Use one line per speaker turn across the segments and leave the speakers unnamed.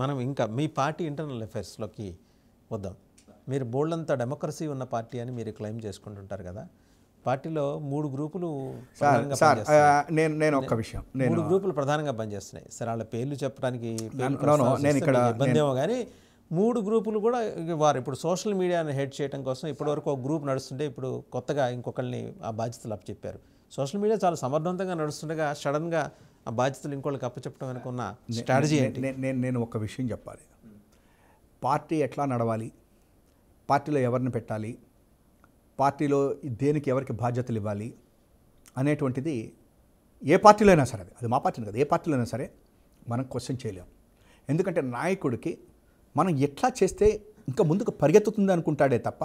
మనం ఇంకా మీ party internal అఫైర్స్లోకి వద్దాం మీరు బోల్డ్ అంతా డెమోక్రసీ ఉన్న పార్టీ అని మీరు క్లెయిమ్ చేసుకుంటుంటారు కదా పార్టీలో మూడు గ్రూపులు నేను నేను ఒక్క విషయం మూడు గ్రూపులు ప్రధానంగా పనిచేస్తున్నాయి సరే వాళ్ళ పేర్లు చెప్పడానికి నేను ఇక్కడ ఇబ్బందేమో కానీ మూడు గ్రూపులు కూడా వారు ఇప్పుడు సోషల్ మీడియాను హెడ్ చేయడం కోసం ఇప్పటివరకు ఒక గ్రూప్ నడుస్తుంటే ఇప్పుడు కొత్తగా ఇంకొకరిని ఆ బాధ్యతలు అప్పచెప్పారు సోషల్ మీడియా చాలా సమర్థవంతంగా నడుస్తుండగా సడన్గా ఆ బాధ్యతలు ఇంకోళ్ళకి అప్పచెప్పడం అనుకున్న స్ట్రాటజీ నేను నేను ఒక
విషయం చెప్పాలి పార్టీ ఎట్లా నడవాలి పార్టీలో ఎవరిని పెట్టాలి పార్టీలో దేనికి ఎవరికి బాధ్యతలు ఇవ్వాలి అనేటువంటిది ఏ పార్టీలో అయినా సరే అది మా పార్టీని కదా ఏ పార్టీలో అయినా సరే మనం క్వశ్చన్ చేయలేము ఎందుకంటే నాయకుడికి మనం ఎట్లా చేస్తే ఇంకా ముందుకు పరిగెత్తుతుంది అనుకుంటాడే తప్ప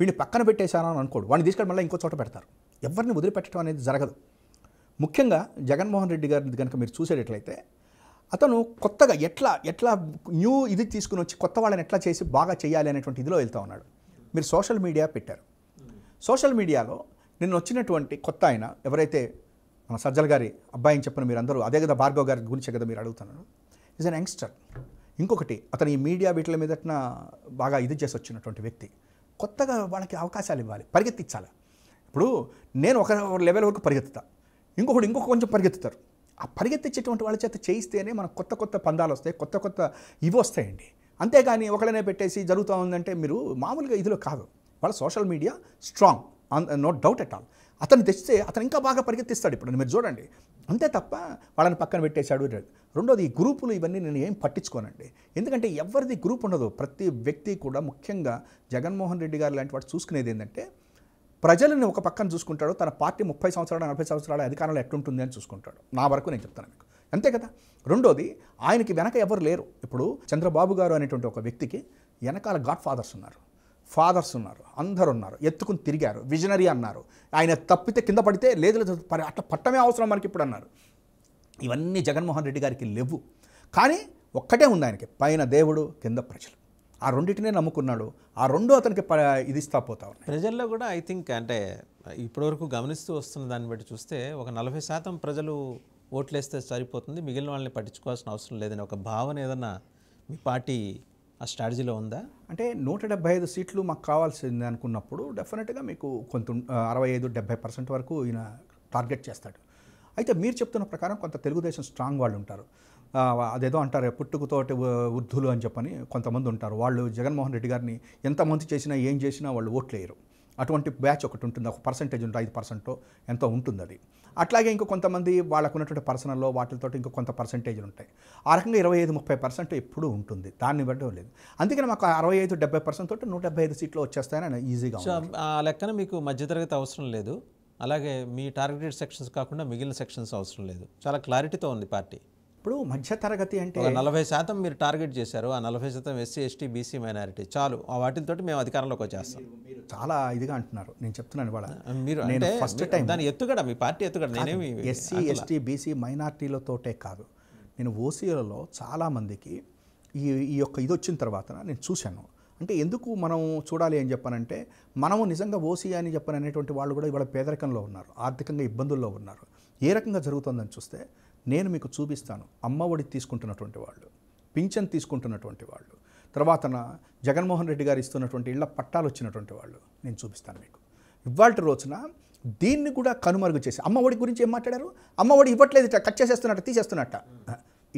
వీడిని పక్కన పెట్టేశాను అని అనుకోడు వాడిని తీసుకెళ్ళి మళ్ళీ ఇంకో చోట పెడతారు ఎవరిని వదిలిపెట్టడం అనేది జరగదు ముఖ్యంగా జగన్మోహన్ రెడ్డి గారిని కనుక మీరు చూసేటట్లయితే అతను కొత్తగా ఎట్లా ఎట్లా న్యూ ఇది తీసుకుని వచ్చి కొత్త వాళ్ళని ఎట్లా చేసి బాగా చేయాలి అనేటువంటి ఇదిలో వెళ్తూ ఉన్నాడు మీరు సోషల్ మీడియా పెట్టారు సోషల్ మీడియాలో నిన్న వచ్చినటువంటి కొత్త ఆయన ఎవరైతే మన సజ్జల గారి అబ్బాయి అని చెప్పిన మీరు అందరూ అదే కదా భార్గవ్ గారి గురించి కదా మీరు అడుగుతున్నాను ఈజ్ అన్ యంగ్స్టర్ ఇంకొకటి అతను ఈ మీడియా వీటిల మీద బాగా ఇది చేసి వచ్చినటువంటి వ్యక్తి కొత్తగా వాళ్ళకి అవకాశాలు ఇవ్వాలి పరిగెత్తించాలి ఇప్పుడు నేను ఒక లెవెల్ వరకు పరిగెత్తుతాను ఇంకొకడు ఇంకొక కొంచెం పరిగెత్తుతారు ఆ పరిగెత్తించేటువంటి వాళ్ళ చేత చేయిస్తేనే మనకు కొత్త కొత్త పందాలు వస్తాయి కొత్త కొత్త ఇవి వస్తాయండి అంతేగాని ఒకళ్ళనే పెట్టేసి జరుగుతూ ఉందంటే మీరు మామూలుగా ఇదిలో కాదు వాళ్ళ social media strong no doubt at all అతను తెచ్చితే అతను ఇంకా బాగా పరిగెత్తిస్తాడు ఇప్పుడు మీరు చూడండి అంతే తప్ప వాళ్ళని పక్కన పెట్టేశాడు రెండోది ఈ గ్రూపులు ఇవన్నీ నేను ఏం పట్టించుకోనండి ఎందుకంటే ఎవరిది గ్రూప్ ఉండదు ప్రతి వ్యక్తి కూడా ముఖ్యంగా జగన్మోహన్ రెడ్డి గారు లాంటి వాడు చూసుకునేది ఏంటంటే ప్రజలను ఒక పక్కన చూసుకుంటాడు తన పార్టీ ముప్పై సంవత్సరాలు నలభై సంవత్సరాల అధికారంలో ఎట్టుంటుంది అని చూసుకుంటాడు నా వరకు నేను చెప్తాను మీకు అంతే కదా రెండోది ఆయనకి వెనక ఎవరు లేరు ఇప్పుడు చంద్రబాబు గారు అనేటువంటి ఒక వ్యక్తికి వెనకాల గాడ్ ఫాదర్స్ ఉన్నారు ఫాదర్స్ ఉన్నారు అందరు ఉన్నారు ఎత్తుకుని తిరిగారు విజనరీ అన్నారు ఆయన తప్పితే కింద పడితే లేదు లేదు అట్లా పట్టమే అవసరం మనకి ఇప్పుడు అన్నారు ఇవన్నీ జగన్మోహన్ రెడ్డి గారికి లేవు కానీ ఒక్కటే ఉంది ఆయనకి పైన దేవుడు కింద ప్రజలు ఆ రెండింటినే నమ్ముకున్నాడు ఆ రెండు అతనికి ఇది పోతా
ఉన్నాయి ప్రజల్లో కూడా ఐ థింక్ అంటే ఇప్పటివరకు గమనిస్తూ వస్తున్న దాన్ని బట్టి చూస్తే ఒక నలభై శాతం ప్రజలు ఓట్లేస్తే సరిపోతుంది మిగిలిన వాళ్ళని పట్టించుకోవాల్సిన అవసరం లేదని ఒక భావన ఏదన్నా మీ పార్టీ ఆ స్ట్రాటజీలో ఉందా
అంటే నూట డెబ్బై ఐదు సీట్లు మాకు కావాల్సింది అనుకున్నప్పుడు డెఫినెట్గా మీకు కొంత అరవై ఐదు డెబ్బై పర్సెంట్ వరకు ఈయన టార్గెట్ చేస్తాడు అయితే మీరు చెప్తున్న ప్రకారం కొంత తెలుగుదేశం స్ట్రాంగ్ వాళ్ళు ఉంటారు అదేదో అంటారు పుట్టుకతోటి వృద్ధులు అని చెప్పని కొంతమంది ఉంటారు వాళ్ళు జగన్మోహన్ రెడ్డి గారిని ఎంతమంది చేసినా ఏం చేసినా వాళ్ళు ఓట్లేయరు అటువంటి బ్యాచ్ ఒకటి ఉంటుంది ఒక పర్సంటేజ్ ఉంటుంది ఐదు పర్సెంటో ఎంతో ఉంటుంది అది అట్లాగే ఇంకో కొంతమంది వాళ్ళకు ఉన్నటువంటి పర్సనల్లో వాటితో ఇంకో కొంత పర్సంటేజ్లు ఉంటాయి ఆ రకంగా ఇరవై ఐదు ముప్పై పర్సెంట్ ఎప్పుడూ ఉంటుంది దాన్ని బట్టి లేదు అందుకని మాకు అరవై ఐదు డెబ్బై పర్సెంట్ తోటి నూట డెబ్బై ఐదు సీట్లు వచ్చేస్తాయని ఈజీగా
ఆ లెక్కన మీకు మధ్యతరగతి అవసరం లేదు అలాగే మీ టార్గెటెడ్ సెక్షన్స్ కాకుండా మిగిలిన సెక్షన్స్ అవసరం లేదు చాలా క్లారిటీతో ఉంది పార్టీ
ఇప్పుడు మధ్యతరగతి అంటే నలభై
శాతం మీరు టార్గెట్ చేశారు ఆ నలభై శాతం ఎస్సీ ఎస్టీ బీసీ మైనారిటీ చాలు ఆ వాటితో మేము అధికారంలోకి వచ్చేస్తాం
చాలా ఇదిగా అంటున్నారు నేను చెప్తున్నాను ఇవాళ మీరు అంటే ఫస్ట్ టైం దాని
ఎత్తుగడ మీ పార్టీ ఎత్తుగడ నేనేమి ఎస్సీ ఎస్టీ
బీసీ మైనార్టీలతోటే కాదు నేను ఓసీలలో చాలామందికి ఈ ఈ యొక్క ఇది వచ్చిన తర్వాత నేను చూశాను అంటే ఎందుకు మనం చూడాలి అని చెప్పానంటే మనము నిజంగా ఓసీ అని చెప్పని అనేటువంటి వాళ్ళు కూడా ఇవాళ పేదరికంలో ఉన్నారు ఆర్థికంగా ఇబ్బందుల్లో ఉన్నారు ఏ రకంగా జరుగుతుందని చూస్తే నేను మీకు చూపిస్తాను అమ్మఒడి తీసుకుంటున్నటువంటి వాళ్ళు పింఛన్ తీసుకుంటున్నటువంటి వాళ్ళు తర్వాత జగన్మోహన్ రెడ్డి గారు ఇస్తున్నటువంటి ఇళ్ల పట్టాలు వచ్చినటువంటి వాళ్ళు నేను చూపిస్తాను మీకు ఇవాళ రోజున దీన్ని కూడా కనుమరుగు చేసి అమ్మఒడి గురించి ఏం మాట్లాడారు అమ్మఒడి ఇవ్వట్లేదు కట్ చేసేస్తున్నట్ట తీసేస్తున్నట్ట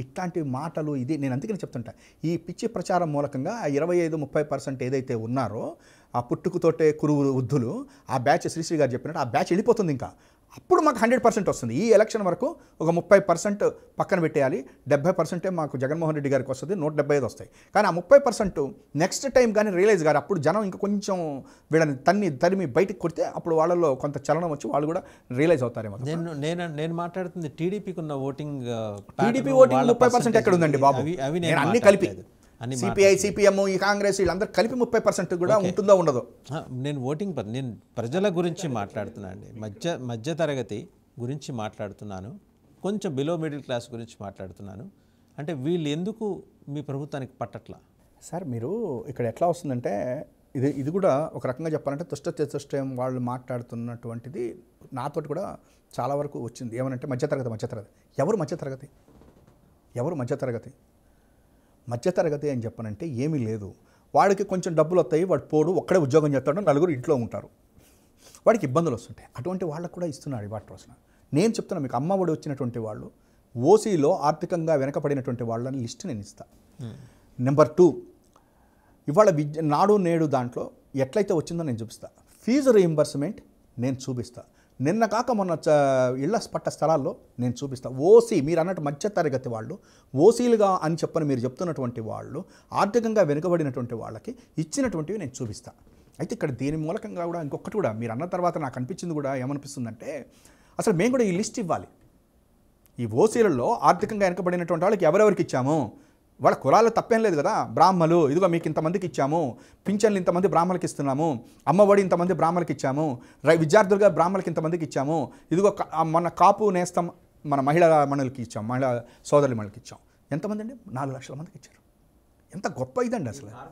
ఇట్లాంటి మాటలు ఇది నేను అందుకని చెప్తుంటా ఈ పిచ్చి ప్రచారం మూలకంగా ఆ ఇరవై ఐదు ముప్పై పర్సెంట్ ఏదైతే ఉన్నారో ఆ పుట్టుకుతోటే కురువు వృద్ధులు ఆ బ్యాచ్ శ్రీశ్రీ గారు చెప్పినట్టు ఆ బ్యాచ్ వెళ్ళిపోతుంది ఇంకా అప్పుడు మాకు హండ్రెడ్ పర్సెంట్ వస్తుంది ఈ ఎలక్షన్ వరకు ఒక ముప్పై పర్సెంట్ పక్కన పెట్టేయాలి డెబ్బై పర్సెంటే మాకు జగన్మోహన్ రెడ్డి గారికి వస్తుంది నూట డెబ్బై ఐదు వస్తాయి కానీ ఆ ముప్పై పర్సెంట్ నెక్స్ట్ టైం కానీ రియలైజ్ గారు అప్పుడు జనం ఇంకా కొంచెం వీళ్ళని తన్ని తరిమి బయటకు కొడితే అప్పుడు వాళ్ళలో కొంత చలనం వచ్చి వాళ్ళు కూడా రియలైజ్ అవుతారేమో
నేను నేను నేను మాట్లాడుతుంది టీడీపీకి ఉన్న ఓటింగ్ టీడీపీ ఓటింగ్ ముప్పై పర్సెంట్ ఎక్కడ ఉందండి బాబు అవి అన్ని కలిపి అని సిపిఐ
సిపిఎం ఈ కాంగ్రెస్ వీళ్ళందరూ కలిపి ముప్పై పర్సెంట్ కూడా ఉంటుందో
ఉండదు నేను ఓటింగ్ నేను ప్రజల గురించి మాట్లాడుతున్నాను అండి మధ్య మధ్య తరగతి గురించి మాట్లాడుతున్నాను కొంచెం బిలో మిడిల్ క్లాస్ గురించి మాట్లాడుతున్నాను అంటే వీళ్ళు ఎందుకు మీ ప్రభుత్వానికి పట్టట్లా
సార్ మీరు ఇక్కడ ఎట్లా వస్తుందంటే ఇది ఇది కూడా ఒక రకంగా చెప్పాలంటే తుష్ట చతుష్టయం వాళ్ళు మాట్లాడుతున్నటువంటిది నాతోటి కూడా చాలా వరకు వచ్చింది ఏమనంటే మధ్యతరగతి మధ్యతరగతి ఎవరు మధ్యతరగతి ఎవరు మధ్యతరగతి మధ్యతరగతి అని చెప్పనంటే ఏమీ లేదు వాడికి కొంచెం డబ్బులు వస్తాయి వాడు పోడు ఒక్కడే ఉద్యోగం చేస్తాడు నలుగురు ఇంట్లో ఉంటారు వాడికి ఇబ్బందులు వస్తుంటాయి అటువంటి వాళ్ళకు కూడా ఇస్తున్నాడు వాటి రోజున నేను చెప్తున్నా మీకు అమ్మఒడి వచ్చినటువంటి వాళ్ళు ఓసీలో ఆర్థికంగా వెనకబడినటువంటి వాళ్ళని లిస్ట్ నేను ఇస్తాను నెంబర్ టూ ఇవాళ విద్య నాడు నేడు దాంట్లో ఎట్లయితే వచ్చిందో నేను చూపిస్తాను ఫీజు రీఎంబర్స్మెంట్ నేను చూపిస్తాను నిన్న కాక మొన్న ఇళ్ల పట్ట స్థలాల్లో నేను చూపిస్తాను ఓసీ మీరు అన్నట్టు మధ్య తరగతి వాళ్ళు ఓసీలుగా అని చెప్పని మీరు చెప్తున్నటువంటి వాళ్ళు ఆర్థికంగా వెనుకబడినటువంటి వాళ్ళకి ఇచ్చినటువంటివి నేను చూపిస్తాను అయితే ఇక్కడ దీని మూలకంగా కూడా ఇంకొకటి కూడా మీరు అన్న తర్వాత నాకు అనిపించింది కూడా ఏమనిపిస్తుందంటే అసలు మేము కూడా ఈ లిస్ట్ ఇవ్వాలి ఈ ఓసీలలో ఆర్థికంగా వెనుకబడినటువంటి వాళ్ళకి ఎవరెవరికి ఇచ్చాము వాళ్ళ కులాలు తప్పేం లేదు కదా బ్రాహ్మలు ఇదిగో మీకు ఇంతమందికి ఇచ్చాము పింఛన్లు ఇంతమంది బ్రాహ్మణులకు ఇస్తున్నాము అమ్మఒడి ఇంతమంది బ్రాహ్మణులకు ఇచ్చాము విద్యార్థులుగా బ్రాహ్మణులకు ఇంతమందికి ఇచ్చాము ఇదిగో మన కాపు నేస్తం మన మహిళా మణులకి ఇచ్చాం మహిళా సోదరుల మణులకి ఇచ్చాం ఎంతమంది అండి నాలుగు లక్షల మందికి ఇచ్చారు ఎంత గొప్ప ఇదండి అసలు